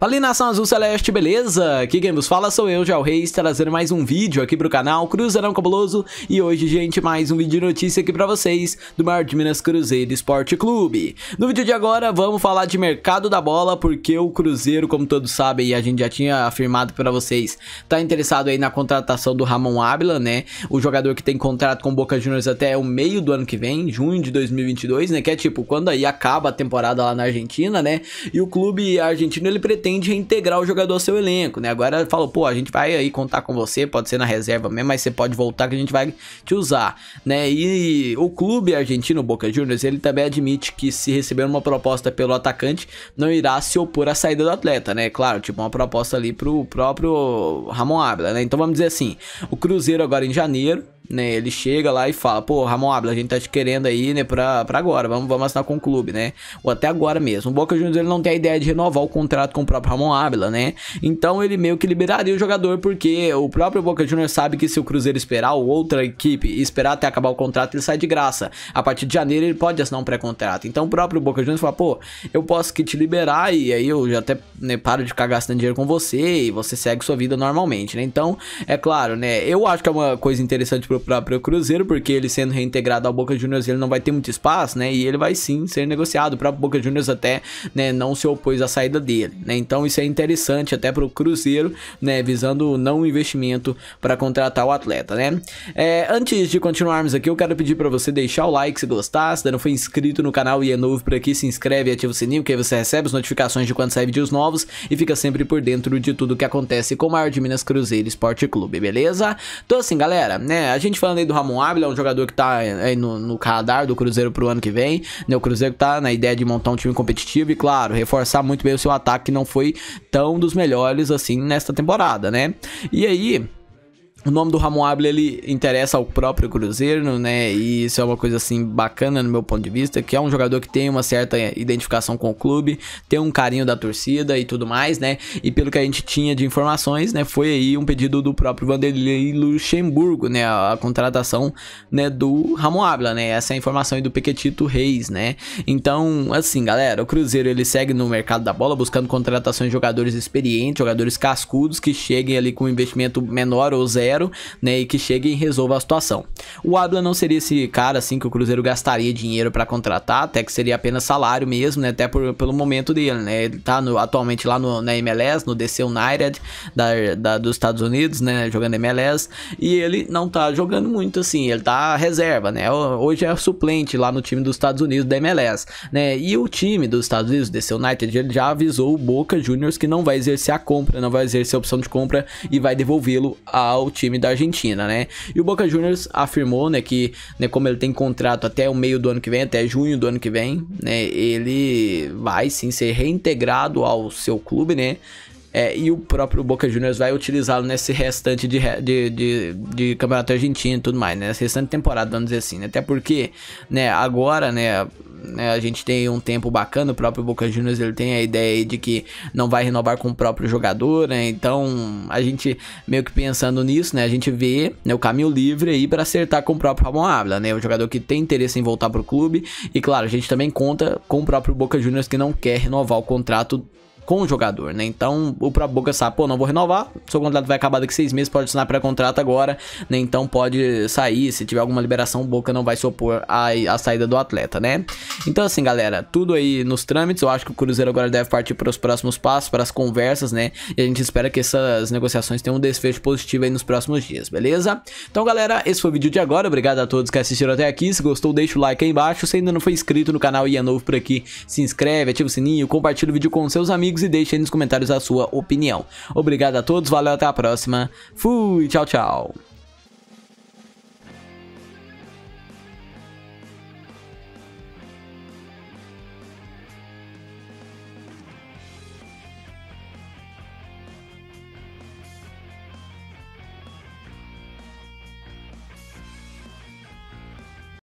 Fala azul celeste, beleza? Aqui quem vos fala sou eu, Jal Reis, trazendo mais um vídeo aqui pro canal Cruzeirão Cabuloso E hoje, gente, mais um vídeo de notícia aqui pra vocês do maior de Minas Cruzeiro Esporte Clube No vídeo de agora, vamos falar de mercado da bola Porque o Cruzeiro, como todos sabem, e a gente já tinha afirmado pra vocês Tá interessado aí na contratação do Ramon Ávila, né? O jogador que tem contrato com Boca Juniors até o meio do ano que vem, junho de 2022, né? Que é tipo, quando aí acaba a temporada lá na Argentina, né? E o clube argentino, ele pretende pretende reintegrar o jogador ao seu elenco, né? Agora falou, pô, a gente vai aí contar com você, pode ser na reserva mesmo, mas você pode voltar que a gente vai te usar, né? E o clube argentino Boca Juniors, ele também admite que se receber uma proposta pelo atacante, não irá se opor à saída do atleta, né? Claro, tipo uma proposta ali pro próprio Ramon Ávila, né? Então vamos dizer assim, o Cruzeiro agora em janeiro né? Ele chega lá e fala, pô, Ramon Ávila, a gente tá te querendo aí, né, pra, pra agora, vamos, vamos assinar com o clube, né? Ou até agora mesmo. O Boca Juniors, ele não tem a ideia de renovar o contrato com o próprio Ramon Ávila, né? Então ele meio que liberaria o jogador, porque o próprio Boca Juniors sabe que se o Cruzeiro esperar, ou outra equipe esperar até acabar o contrato, ele sai de graça. A partir de janeiro ele pode assinar um pré-contrato. Então o próprio Boca Juniors fala, pô, eu posso que te liberar e aí eu já até né, paro de ficar gastando dinheiro com você e você segue sua vida normalmente, né? Então, é claro, né? Eu acho que é uma coisa interessante pro pro próprio Cruzeiro, porque ele sendo reintegrado ao Boca Juniors, ele não vai ter muito espaço, né? E ele vai sim ser negociado. O próprio Boca Juniors até, né, não se opôs à saída dele, né? Então isso é interessante até pro Cruzeiro, né, visando não investimento para contratar o atleta, né? É, antes de continuarmos aqui, eu quero pedir para você deixar o like se gostar, se ainda não foi inscrito no canal e é novo por aqui, se inscreve e ativa o sininho, que aí você recebe as notificações de quando sai vídeos novos e fica sempre por dentro de tudo que acontece com o maior de Minas Cruzeiro Esporte Clube, beleza? Então assim, galera, né, a gente gente falando aí do Ramon Ávila, é um jogador que tá é, aí no, no radar do Cruzeiro pro ano que vem, né? O Cruzeiro tá na ideia de montar um time competitivo e, claro, reforçar muito bem o seu ataque, que não foi tão dos melhores assim nesta temporada, né? E aí, o nome do Ramon Ávila, ele interessa ao próprio Cruzeiro, né? E isso é uma coisa, assim, bacana no meu ponto de vista, que é um jogador que tem uma certa identificação com o clube, tem um carinho da torcida e tudo mais, né? E pelo que a gente tinha de informações, né? Foi aí um pedido do próprio Vanderlei Luxemburgo, né? A, a contratação, né? Do Ramon Ávila, né? Essa é a informação aí do Pequetito Reis, né? Então, assim, galera, o Cruzeiro, ele segue no mercado da bola, buscando contratações de jogadores experientes, jogadores cascudos, que cheguem ali com um investimento menor ou zero, zero, né, e que chegue e resolva a situação. O Adla não seria esse cara assim que o Cruzeiro gastaria dinheiro para contratar, até que seria apenas salário mesmo, né, até por, pelo momento dele, né, ele tá no, atualmente lá no, na MLS, no DC United da, da, dos Estados Unidos, né, jogando MLS, e ele não tá jogando muito assim, ele tá reserva, né, hoje é suplente lá no time dos Estados Unidos da MLS, né, e o time dos Estados Unidos, DC United, ele já avisou o Boca Juniors que não vai exercer a compra, não vai exercer a opção de compra e vai devolvê-lo ao time da Argentina, né? E o Boca Juniors afirmou, né, que né, como ele tem contrato até o meio do ano que vem, até junho do ano que vem, né, ele vai sim ser reintegrado ao seu clube, né? É, e o próprio Boca Juniors vai utilizá-lo nesse restante de, de, de, de, campeonato argentino e tudo mais, né? Nessa restante temporada, vamos dizer assim, né? Até porque, né, agora, né, né, a gente tem um tempo bacana, o próprio Boca Juniors ele tem a ideia de que não vai renovar com o próprio jogador, né? Então, a gente meio que pensando nisso, né, a gente vê né, o caminho livre aí para acertar com o próprio Ramon Ávila, né? O jogador que tem interesse em voltar pro clube e claro, a gente também conta com o próprio Boca Juniors que não quer renovar o contrato com o jogador, né? Então o próprio Boca sabe, pô, não vou renovar, seu contrato vai acabar daqui seis meses, pode assinar pré-contrato agora, né? Então pode sair, se tiver alguma liberação, o Boca não vai se opor à, à saída do atleta, né? Então assim, galera, tudo aí nos trâmites, eu acho que o Cruzeiro agora deve partir para os próximos passos, para as conversas, né? E a gente espera que essas negociações tenham um desfecho positivo aí nos próximos dias, beleza? Então, galera, esse foi o vídeo de agora, obrigado a todos que assistiram até aqui, se gostou, deixa o like aí embaixo, se ainda não foi inscrito no canal e é novo por aqui, se inscreve, ativa o sininho, compartilha o vídeo com seus amigos, amigos e deixe aí nos comentários a sua opinião. Obrigado a todos, valeu, até a próxima. Fui, tchau, tchau.